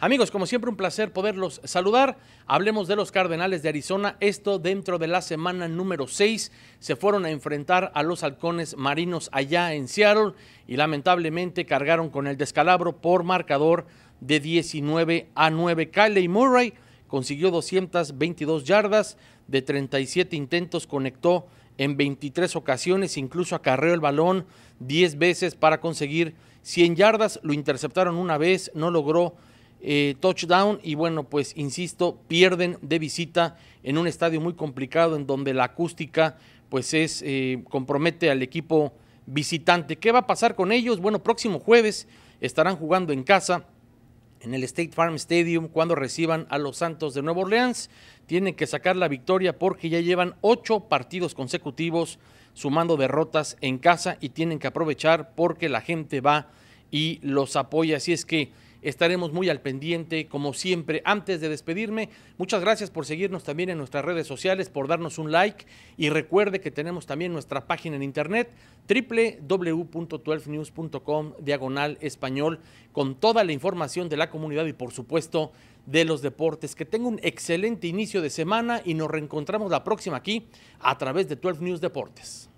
Amigos, como siempre un placer poderlos saludar. Hablemos de los Cardenales de Arizona. Esto dentro de la semana número 6 se fueron a enfrentar a los halcones marinos allá en Seattle y lamentablemente cargaron con el descalabro por marcador de 19 a 9. Kylie Murray consiguió 222 yardas de 37 intentos, conectó en 23 ocasiones, incluso acarreó el balón 10 veces para conseguir 100 yardas, lo interceptaron una vez, no logró eh, touchdown y bueno, pues insisto, pierden de visita en un estadio muy complicado en donde la acústica pues es eh, compromete al equipo visitante. ¿Qué va a pasar con ellos? Bueno, próximo jueves estarán jugando en casa en el State Farm Stadium cuando reciban a los Santos de Nueva Orleans. Tienen que sacar la victoria porque ya llevan ocho partidos consecutivos sumando derrotas en casa y tienen que aprovechar porque la gente va y los apoya. Así es que Estaremos muy al pendiente, como siempre. Antes de despedirme, muchas gracias por seguirnos también en nuestras redes sociales, por darnos un like y recuerde que tenemos también nuestra página en internet www.12news.com diagonal español con toda la información de la comunidad y por supuesto de los deportes. Que tenga un excelente inicio de semana y nos reencontramos la próxima aquí a través de 12 News Deportes.